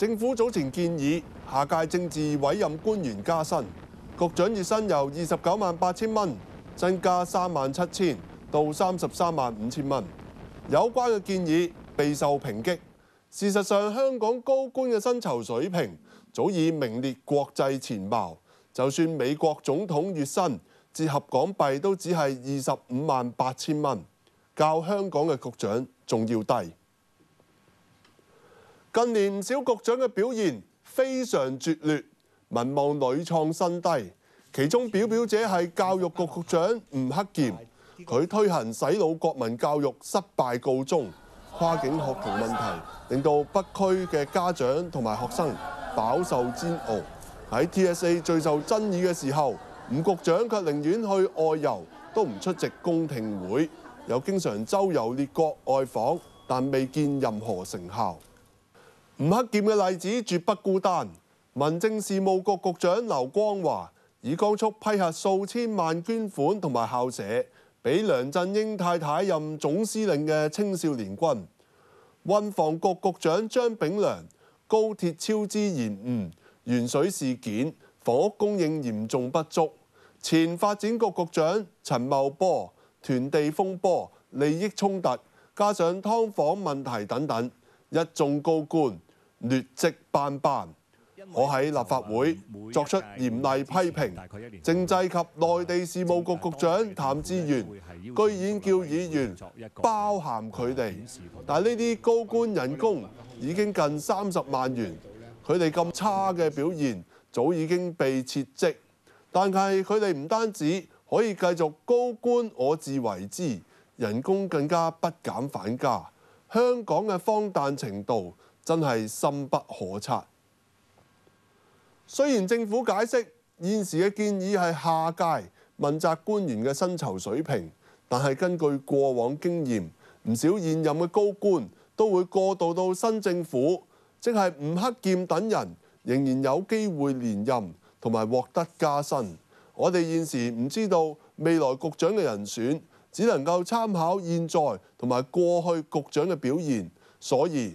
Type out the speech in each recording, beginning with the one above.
政府早前建議下屆政治委任官員加薪，局長月薪由二十九萬八千蚊增加三萬七千到三十三萬五千蚊。有關嘅建議備受抨擊。事實上，香港高官嘅薪酬水平早已名列國際前茅，就算美國總統月薪折合港幣都只係二十五萬八千蚊，較香港嘅局長仲要低。近年唔少局長嘅表現非常絕劣，文望屢創新低。其中表表姐係教育局局長吳克儉，佢推行洗腦國民教育失敗告終，跨境學童問題令到北區嘅家長同埋學生飽受煎熬。喺 T S A 最受爭議嘅時候，吳局長卻寧願去外遊都唔出席公聽會，又經常周遊列國外訪，但未見任何成效。吴克俭嘅例子绝不孤单，民政事务局局长刘光华以高速批核数千万捐款同埋校舍，俾梁振英太太任总司令嘅青少年军；运防局局长张炳良高铁超支延误、元水事件、房屋供应严重不足；前发展局局长陈茂波囤地风波、利益冲突，加上㓥房问题等等，一众高官。劣迹斑斑，我喺立法會作出嚴厲批評。政制及內地事務局局長譚志源居然叫議員包含佢哋，但呢啲高官人工已經近三十萬元，佢哋咁差嘅表現早已經被撤職，但係佢哋唔單止可以繼續高官，我自為之人工更加不减反加。香港嘅荒诞程度。真係深不可測。雖然政府解釋現時嘅建議係下界問責官員嘅薪酬水平，但係根據過往經驗，唔少現任嘅高官都會過渡到新政府，即係吳克劍等人仍然有機會連任同埋獲得加薪。我哋現時唔知道未來局長嘅人選，只能夠參考現在同埋過去局長嘅表現，所以。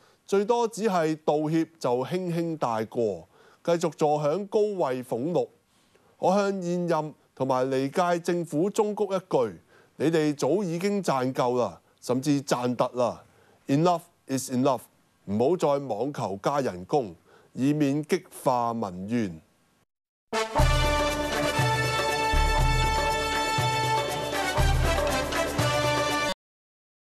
最多只係道歉就輕輕大過，繼續坐響高位俸禄。我向現任同埋離屆政府忠告一句：你哋早已經賺夠啦，甚至賺得啦。Enough is enough，唔好再網求加人工，以免激化民怨。